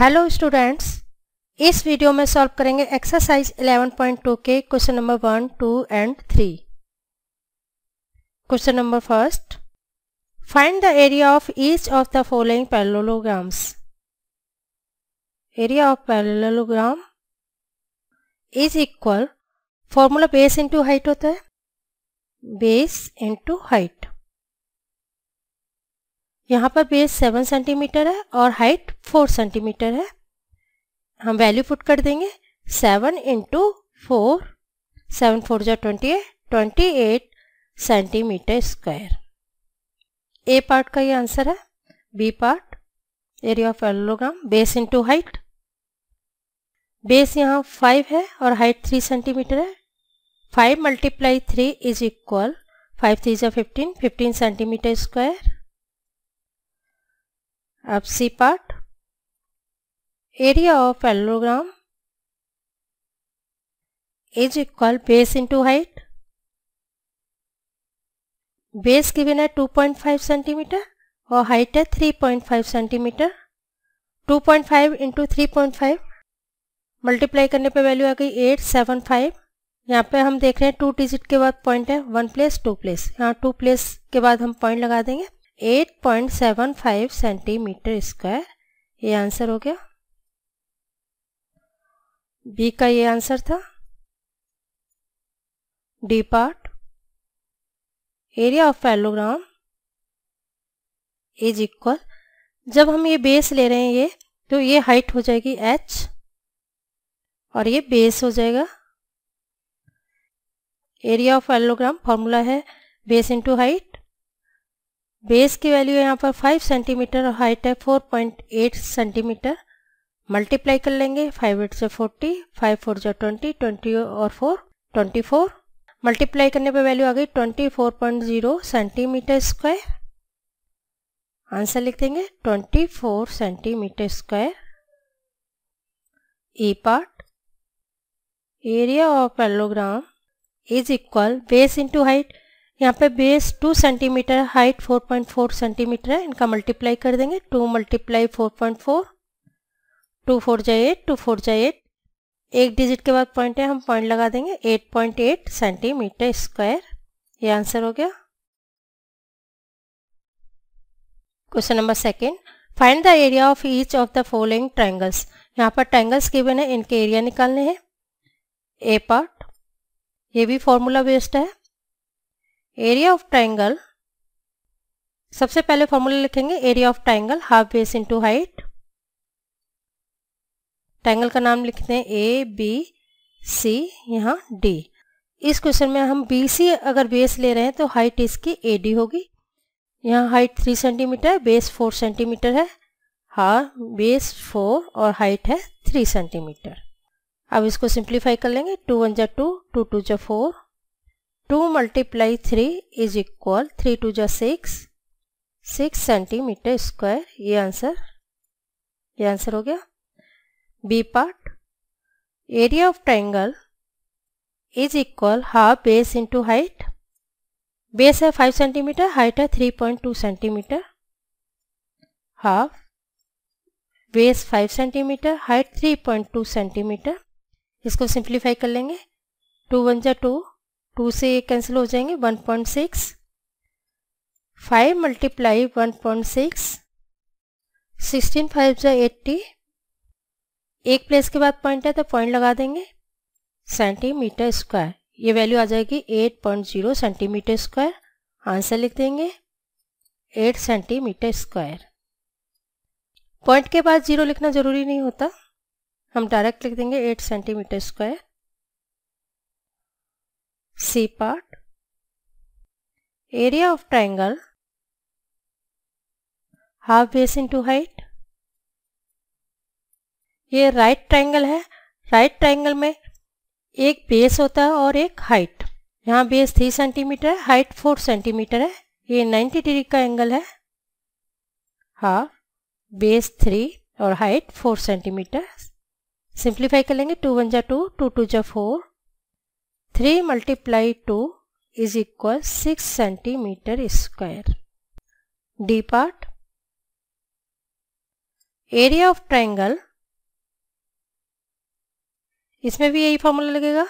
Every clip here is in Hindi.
हेलो स्टूडेंट्स इस वीडियो में सॉल्व करेंगे एक्सरसाइज 11.2 के question number one two and three question number first find the area of each of the following parallelograms area of parallelogram is equal formula base into height होता है बेस इनटू हाइट यहाँ पर बेस सेवन सेंटीमीटर है और हाइट फोर सेंटीमीटर है हम वैल्यू पुट कर देंगे seven into four seven four जो ट्वेंटी है twenty eight centimetre square A part का ये आंसर है B part area of parallelogram base into height base यहाँ फाइव है और हाइट थ्री सेंटीमीटर है five multiply three is equal five three जो फिफ्टीन फिफ्टीन सेंटीमीटर स्क्वायर अब C part area of parallelogram is equal base into height base given है 2.5 सेंटीमीटर और हाइट है 3.5 सेंटीमीटर 2.5 इंटू थ्री मल्टीप्लाई करने पे वैल्यू आ गई 875 यहाँ पे हम देख रहे हैं टू डिजिट के बाद पॉइंट है वन प्लेस टू प्लेस यहाँ टू प्लेस के बाद हम पॉइंट लगा देंगे 8.75 सेंटीमीटर स्क्वायर ये आंसर हो गया बी का ये आंसर था D part area of parallelogram is equal जब हम ये बेस ले रहे हैं ये तो ये हाइट हो जाएगी एच और ये बेस हो जाएगा एरिया ऑफ पैलोग्राम फॉर्मूला है बेस इनटू हाइट बेस की वैल्यू यहाँ पर 5 सेंटीमीटर और हाइट है 4.8 सेंटीमीटर मल्टीप्लाई कर लेंगे 5 एट से 40, 5 फोर जो ट्वेंटी ट्वेंटी और 4, 24 मल्टीप्लाई करने पे वैल्यू आ गई 24.0 सेंटीमीटर स्क्वायर आंसर लिख देंगे 24 centimetre square A part area of parallelogram is equal base into height यहाँ पे बेस 2 सेंटीमीटर हाइट 4.4 सेंटीमीटर है इनका मल्टीप्लाई कर देंगे 2 मल्टीप्लाई 4.4 टू फोर जाए एट टू फोर जाए एट एक डिजिट के बाद पॉइंट है हम पॉइंट लगा देंगे 8.8 सेंटीमीटर स्क्वायर ये आंसर हो गया question number second find the area of each of the following triangles यहाँ पर ट्राइंगल्स गिवन है इनके एरिया निकालने हैं ए पार्ट ये भी फॉर्मूला बेस्ड है एरिया ऑफ ट्राइंगल सबसे पहले फॉर्मूला लिखेंगे area of triangle half base into height triangle का नाम लिखते हैं ए बी सी यहाँ डी इस क्वेश्चन में हम बी सी अगर बेस ले रहे हैं तो हाइट इसकी ए डी होगी यहाँ हाइट थ्री सेंटीमीटर है बेस फोर सेंटीमीटर है हा बेस फोर और हाइट है थ्री सेंटीमीटर अब इसको सिंप्लीफाई कर लेंगे टू वन जा टू टू टू जा four two multiply three is equal three two the six six centimetre square ये आंसर ये आंसर हो गया B part area of triangle is equal half base into height base है फाइव सेंटीमीटर हाइट है three point two centimetre half base five centimetre height three point two centimetre इसको सिंप्लीफाई कर लेंगे टू वन जा टू टू से कैंसिल हो जाएंगे one point six five multiply one point six sixteen five जो एट्टी एक प्लेस के बाद पॉइंट है तो पॉइंट लगा देंगे सेंटीमीटर स्क्वायर ये वैल्यू आ जाएगी eight point zero centimetre square answer लिख देंगे एट सेंटीमीटर स्क्वायर पॉइंट के बाद जीरो लिखना ज़रूरी नहीं होता हम डायरेक्ट लिख देंगे eight centimetre square C part Area of triangle हाफ बेस into हाइट ये राइट ट्राइंगल है राइट ट्राइंगल में एक बेस होता है और एक हाइट यहाँ बेस थ्री सेंटीमीटर है हाइट फोर सेंटीमीटर है ये नाइन्टी डिग्री का एंगल है हाफ बेस थ्री और हाइट फोर सेंटीमीटर सिंप्लीफाई कर लेंगे टू वन जा टू टू टू जा four three multiply two is equal six centimetre square D part area of triangle इसमें भी यही फॉर्मूला लगेगा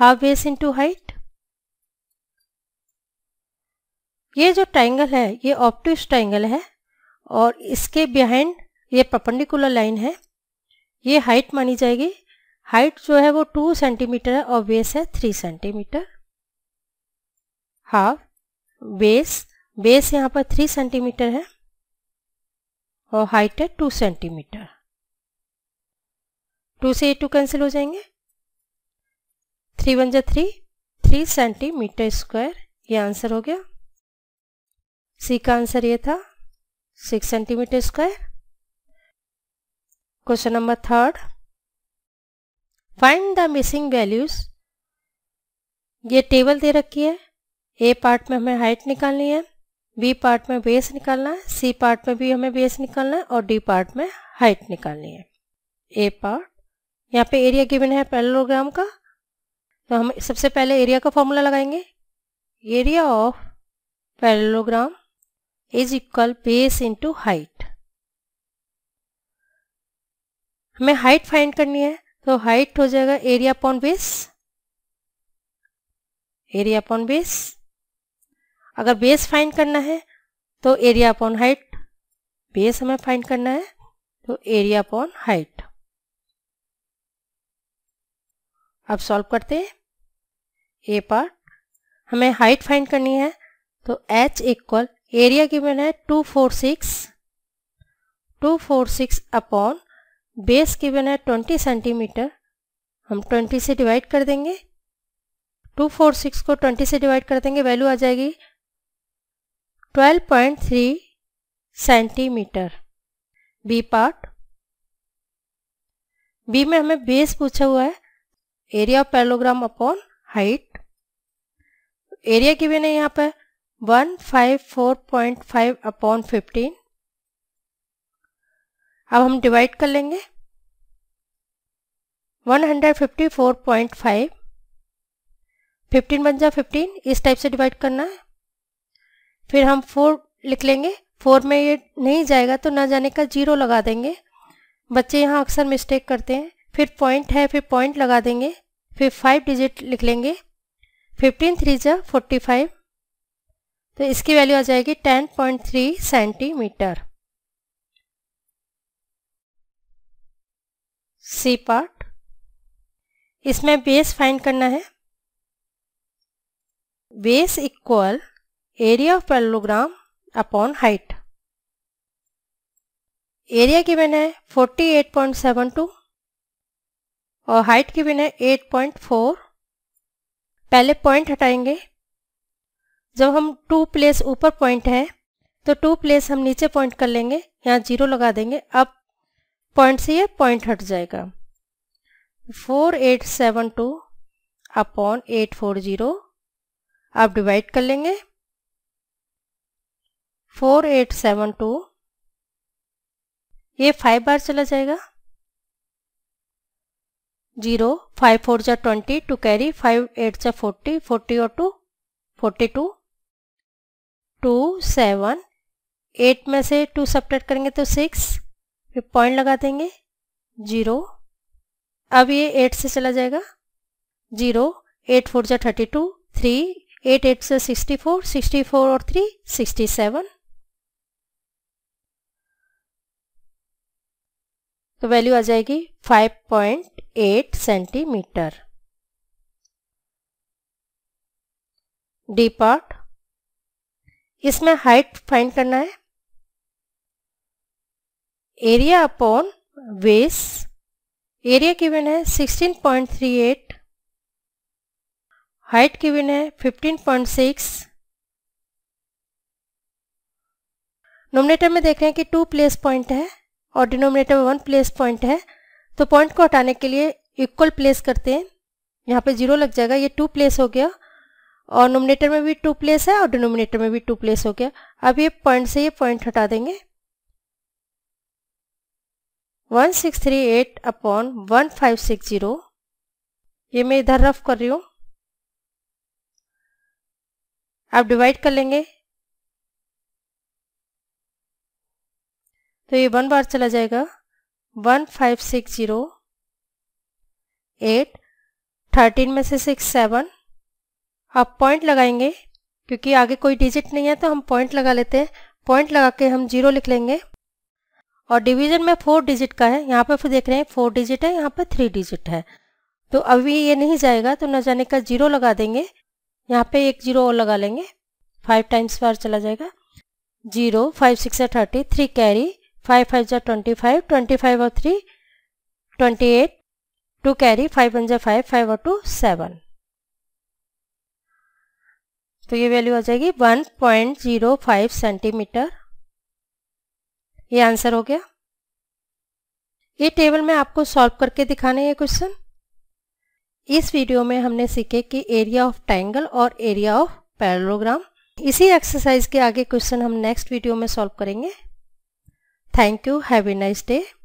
हाफ बेस इंटू हाइट ये जो ट्रायंगल है ये ऑप्टिक्स ट्रायंगल है और इसके बिहाइंड ये पपंडिकुलर लाइन है ये हाइट मानी जाएगी हाइट जो है वो टू सेंटीमीटर है और बेस है three centimetre half base base यहाँ पर थ्री सेंटीमीटर है और हाइट है टू सेंटीमीटर टू से टू कैंसिल हो जाएंगे थ्री वन जो थ्री थ्री सेंटीमीटर स्क्वायर ये आंसर हो गया सी का आंसर ये था six centimetre square question number third find the missing values ये टेबल दे रखी है ए पार्ट में हमें हाइट निकालनी है बी पार्ट में बेस निकालना है सी पार्ट में भी हमें बेस निकालना है और डी पार्ट में हाइट निकालनी है ए पार्ट यहाँ पे एरिया गिवन है पैरेललोग्राम का तो हम सबसे पहले एरिया का फॉर्मूला लगाएंगे area of parallelogram is equal base into height हमें हाइट फाइंड करनी है तो हाइट हो जाएगा area upon base area upon base अगर बेस फाइंड करना है तो एरिया अपॉन हाइट बेस हमें फाइंड करना है तो एरिया अपॉन हाइट अब सॉल्व करते हैं ए पार्ट हमें हाइट फाइंड करनी है तो एच इक्वल एरिया गिवन है two four six two four six upon base given है 20 सेंटीमीटर हम 20 से डिवाइड कर देंगे 246 को 20 से डिवाइड कर देंगे वैल्यू आ जाएगी 12.3 सेंटीमीटर बी पार्ट बी में हमें बेस पूछा हुआ है area of parallelogram upon height area की भी नहीं यहाँ पर 154.5 अपॉन 15 अब हम डिवाइड कर लेंगे 154.5 15 बन जा 15 इस टाइप से डिवाइड करना है फिर हम 4 लिख लेंगे 4 में ये नहीं जाएगा तो ना जाने का जीरो लगा देंगे बच्चे यहाँ अक्सर मिस्टेक करते हैं फिर पॉइंट है फिर पॉइंट लगा देंगे फिर फाइव डिजिट लिख लेंगे फिफ्टीन थ्री जा फोर्टी फाइव तो इसकी वैल्यू आ जाएगी ten point three centimetre C part इसमें बेस फाइंड करना है base equal area of parallelogram upon height area बिन है 48.72 और हाइट बिन है 8.4 पहले पॉइंट हटाएंगे जब हम टू प्लेस ऊपर पॉइंट है तो टू प्लेस हम नीचे पॉइंट कर लेंगे यहाँ जीरो लगा देंगे अब पॉइंट से ये पॉइंट हट जाएगा four eight seven two upon eight four zero आप डिवाइड कर लेंगे फोर एट सेवन टू ये फाइव बार चला जाएगा जीरो फाइव फोर जा twenty two carry five eight जा फोर्टी फोर्टी और two forty two two seven eight में से टू सब्ट्रैक्ट करेंगे तो सिक्स फिर पॉइंट लगा देंगे जीरो अब ये एट से चला जाएगा जीरो एट फोर जा thirty two three eight eight से सिक्सटी फोर सिक्सटी फोर और थ्री सिक्सटी सेवन तो वैल्यू आ जाएगी five point eight centimetre D part इसमें हाइट फाइंड करना है area upon base area given है sixteen point three eight height given है फिफ्टीन पॉइंट सिक्स नोमिनेटर में देख रहे हैं कि टू प्लेस पॉइंट है और डिनोमिनेटर में वन प्लेस पॉइंट है तो पॉइंट को हटाने के लिए इक्वल प्लेस करते हैं यहाँ पे जीरो लग जाएगा ये टू प्लेस हो गया और नोमिनेटर में भी टू प्लेस है और डिनोमिनेटर में भी टू प्लेस हो गया अब ये पॉइंट से ये पॉइंट हटा देंगे 1638 अपॉन 1560 ये मैं इधर रफ कर रही हूँ आप डिवाइड कर लेंगे तो ये वन बार चला जाएगा one five six zero eight thirteen में से सिक्स सेवन आप पॉइंट लगाएंगे क्योंकि आगे कोई डिजिट नहीं है तो हम पॉइंट लगा लेते हैं पॉइंट लगा के हम जीरो लिख लेंगे और डिवीजन में फोर डिजिट का है यहाँ पे फिर देख रहे हैं फोर डिजिट है यहाँ पे थ्री डिजिट है तो अभी ये नहीं जाएगा तो न जाने का जीरो लगा देंगे यहाँ पे एक जीरो और लगा लेंगे फाइव टाइम्स बार चला जाएगा जीरो फाइव सिक्स या thirty three carry five five जै ट्वेंटी फाइव ट्वेंटी फाइव और three twenty eight two carry five one जै फाइव फाइव और टू सेवन तो ये वैल्यू आ जाएगी one point zero five centimetre ये आंसर हो गया ये टेबल में आपको सॉल्व करके दिखाने ये क्वेश्चन इस वीडियो में हमने सीखे कि एरिया ऑफ ट्रायंगल और एरिया ऑफ पैरलोग्राम इसी एक्सरसाइज के आगे क्वेश्चन हम नेक्स्ट वीडियो में सॉल्व करेंगे thank you have a nice day